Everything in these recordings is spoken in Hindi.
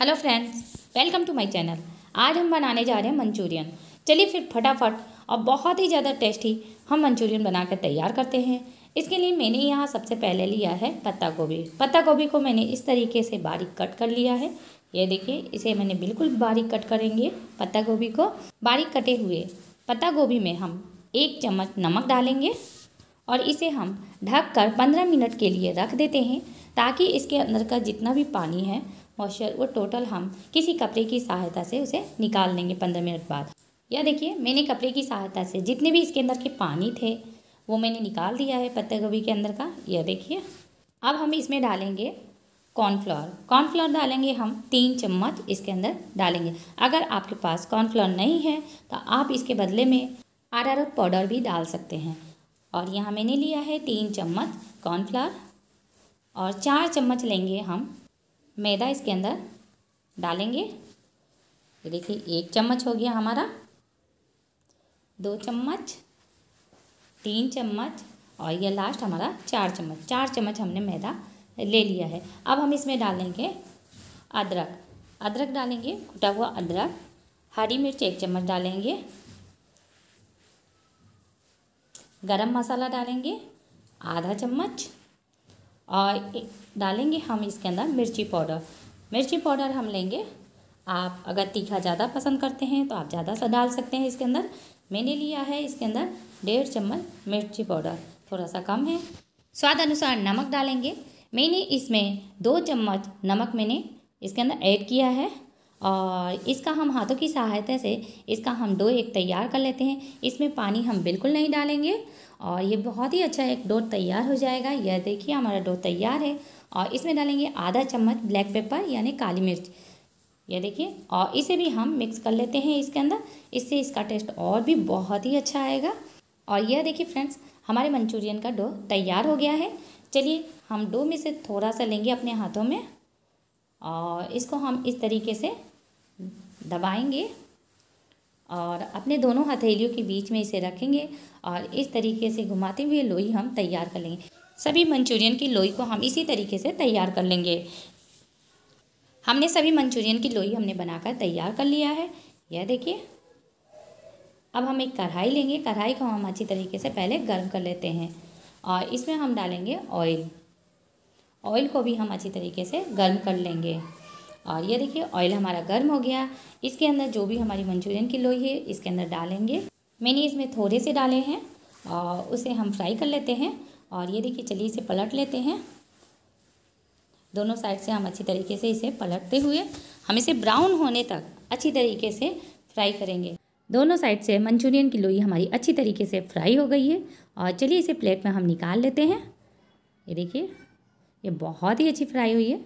hello friends welcome to my channel आज हम बनाने जा रहे हैं मंचूरियन चलिए फिर फटाफट और बहुत ही ज़्यादा टेस्टी हम मंचूरियन बनाकर तैयार करते हैं इसके लिए मैंने यहाँ सबसे पहले लिया है पत्ता गोभी पत्ता गोभी को मैंने इस तरीके से बारीक कट कर लिया है ये देखिए इसे मैंने बिल्कुल बारीक कट करेंगे पत्ता गोभी को बारीक कटे हुए पत्ता गोभी में हम एक चम्मच नमक डालेंगे और इसे हम ढक कर पंद्रह मिनट के लिए रख देते हैं ताकि इसके अंदर का जितना भी पानी है मॉइस्चर वो टोटल हम किसी कपड़े की सहायता से उसे निकाल लेंगे पंद्रह मिनट बाद यह देखिए मैंने कपड़े की सहायता से जितने भी इसके अंदर के पानी थे वो मैंने निकाल दिया है पत्ता गोभी के अंदर का यह देखिए अब हम इसमें डालेंगे कॉर्नफ्लावर कॉर्नफ्लावर डालेंगे हम तीन चम्मच इसके अंदर डालेंगे अगर आपके पास कॉर्नफ्लावर नहीं है तो आप इसके बदले में अरारोट पाउडर भी डाल सकते हैं और यहाँ मैंने लिया है तीन चम्मच कॉर्नफ्लावर और चार चम्मच लेंगे हम मैदा इसके अंदर डालेंगे ये देखिए एक चम्मच हो गया हमारा दो चम्मच तीन चम्मच और ये लास्ट हमारा चार चम्मच चार चम्मच हमने मैदा ले लिया है अब हम इसमें डालेंगे अदरक अदरक डालेंगे कुटा हुआ अदरक हरी मिर्च एक चम्मच डालेंगे गरम मसाला डालेंगे आधा चम्मच और डालेंगे हम इसके अंदर मिर्ची पाउडर मिर्ची पाउडर हम लेंगे आप अगर तीखा ज़्यादा पसंद करते हैं तो आप ज़्यादा सा डाल सकते हैं इसके अंदर मैंने लिया है इसके अंदर डेढ़ चम्मच मिर्ची पाउडर थोड़ा सा कम है स्वाद अनुसार नमक डालेंगे मैंने इसमें दो चम्मच नमक मैंने इसके अंदर ऐड किया है और इसका हम हाथों की सहायता से इसका हम डो एक तैयार कर लेते हैं इसमें पानी हम बिल्कुल नहीं डालेंगे और ये बहुत ही अच्छा एक डो तैयार हो जाएगा यह देखिए हमारा डो तैयार है और इसमें डालेंगे आधा चम्मच ब्लैक पेपर यानी काली मिर्च ये देखिए और इसे भी हम मिक्स कर लेते हैं इसके अंदर इससे इसका टेस्ट और भी बहुत ही अच्छा आएगा और यह देखिए फ्रेंड्स हमारे मंचूरियन का डो तैयार हो गया है चलिए हम डो में से थोड़ा सा लेंगे अपने हाथों में और इसको हम इस तरीके से दबाएंगे और अपने दोनों हथेलियों के बीच में इसे रखेंगे और इस तरीके से घुमाते हुए लोई हम तैयार कर लेंगे सभी मंचूरियन की लोई को हम इसी तरीके से तैयार कर लेंगे हमने सभी मंचूरियन की लोई हमने बनाकर तैयार कर लिया है यह देखिए अब हम एक कढ़ाई लेंगे कढ़ाई को हम अच्छी तरीके से पहले गर्म कर लेते हैं और इसमें हम डालेंगे ऑयल ऑयल को भी हम अच्छी तरीके से गर्म कर लेंगे और ये देखिए ऑयल हमारा गर्म हो गया इसके अंदर जो भी हमारी मंचूरियन की लोई है इसके अंदर डालेंगे मैंने इसमें थोड़े से डाले हैं और उसे हम फ्राई कर लेते हैं और ये देखिए चलिए इसे पलट लेते हैं दोनों साइड से हम अच्छी तरीके से इसे पलटते हुए हम इसे ब्राउन होने तक अच्छी तरीके से फ्राई करेंगे दोनों साइड से मंचूरियन की लोई हमारी अच्छी तरीके से फ्राई हो गई है और चलिए इसे प्लेट में हम निकाल लेते हैं ये देखिए ये बहुत ही अच्छी फ्राई हुई है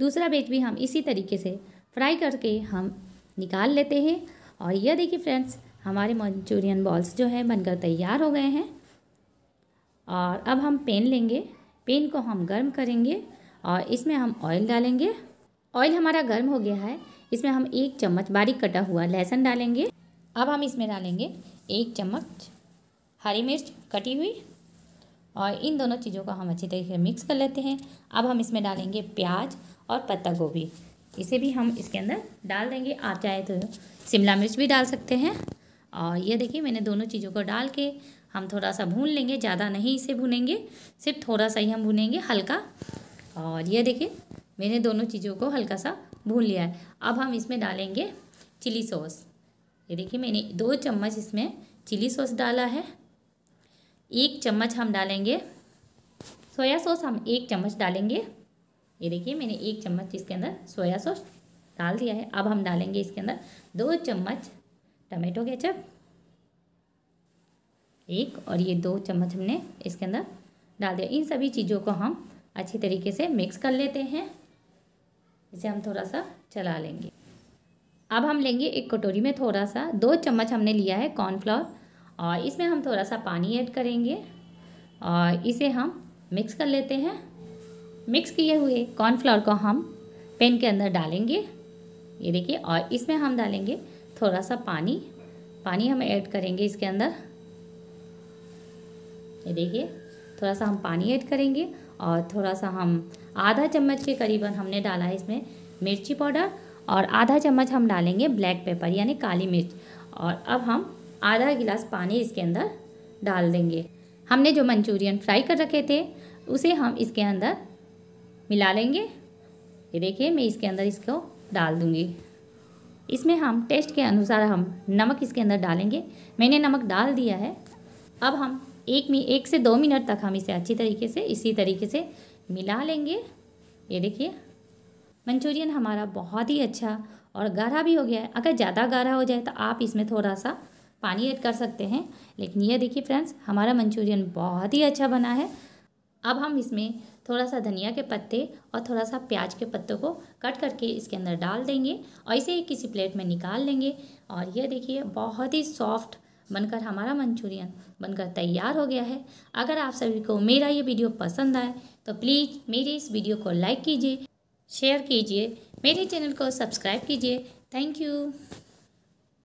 दूसरा बेच भी हम इसी तरीके से फ्राई करके हम निकाल लेते हैं और यह देखिए फ्रेंड्स हमारे मंचूरियन बॉल्स जो है बनकर तैयार हो गए हैं और अब हम पेन लेंगे पेन को हम गर्म करेंगे और इसमें हम ऑयल डालेंगे ऑयल हमारा गर्म हो गया है इसमें हम एक चम्मच बारीक कटा हुआ लहसुन डालेंगे अब हम इसमें डालेंगे एक चम्मच हरी मिर्च कटी हुई और इन दोनों चीज़ों को हम अच्छी तरीके से मिक्स कर लेते हैं अब हम इसमें डालेंगे प्याज और पत्ता गोभी इसे भी हम इसके अंदर डाल देंगे आप चाहे तो शिमला मिर्च भी डाल सकते हैं और ये देखिए मैंने दोनों चीज़ों को डाल के हम थोड़ा सा भून लेंगे ज़्यादा नहीं इसे भूनेंगे सिर्फ थोड़ा सा ही हम भूनेंगे हल्का और ये देखिए मैंने दोनों चीज़ों को हल्का सा भून लिया है अब हम इसमें डालेंगे चिली सॉस ये देखिए मैंने दो चम्मच इसमें चिली सॉस डाला है एक चम्मच हम डालेंगे सोया सॉस हम एक चम्मच डालेंगे ये देखिए मैंने एक चम्मच इसके अंदर सोया सॉस डाल दिया है अब हम डालेंगे इसके अंदर दो चम्मच टमाटो केचप एक और ये दो चम्मच हमने इसके अंदर डाल दिया इन सभी चीज़ों को हम अच्छी तरीके से मिक्स कर लेते हैं इसे हम थोड़ा सा चला लेंगे अब हम लेंगे एक कटोरी में थोड़ा सा दो चम्मच हमने लिया है कॉर्नफ्लावर और इसमें हम थोड़ा सा पानी ऐड करेंगे और इसे हम मिक्स कर लेते हैं मिक्स किए हुए कॉर्नफ्लावर को हम पेन के अंदर डालेंगे ये देखिए और इसमें हम डालेंगे थोड़ा सा पानी पानी हम ऐड करेंगे इसके अंदर ये देखिए थोड़ा सा हम पानी ऐड करेंगे और थोड़ा सा हम आधा चम्मच के करीबन हमने डाला है इसमें मिर्ची पाउडर और आधा चम्मच हम डालेंगे ब्लैक पेपर यानी काली मिर्च और अब हम आधा गिलास पानी इसके अंदर डाल देंगे हमने जो मंचूरियन फ्राई कर रखे थे उसे हम इसके अंदर मिला लेंगे ये देखिए मैं इसके अंदर इसको डाल दूँगी इसमें हम टेस्ट के अनुसार हम नमक इसके अंदर डालेंगे मैंने नमक डाल दिया है अब हम एक मी एक से दो मिनट तक हम इसे अच्छी तरीके से इसी तरीके से मिला लेंगे ये देखिए मंचूरियन हमारा बहुत ही अच्छा और गाढ़ा भी हो गया है अगर ज़्यादा गाढ़ा हो जाए तो आप इसमें थोड़ा सा पानी ऐड कर सकते हैं लेकिन यह देखिए फ्रेंड्स हमारा मंचूरियन बहुत ही अच्छा बना है अब हम इसमें थोड़ा सा धनिया के पत्ते और थोड़ा सा प्याज के पत्तों को कट करके इसके अंदर डाल देंगे और इसे किसी प्लेट में निकाल लेंगे और यह देखिए बहुत ही सॉफ्ट बनकर हमारा मंचूरियन बनकर तैयार हो गया है अगर आप सभी को मेरा ये वीडियो पसंद आए तो प्लीज़ मेरे इस वीडियो को लाइक कीजिए शेयर कीजिए मेरे चैनल को सब्सक्राइब कीजिए थैंक यू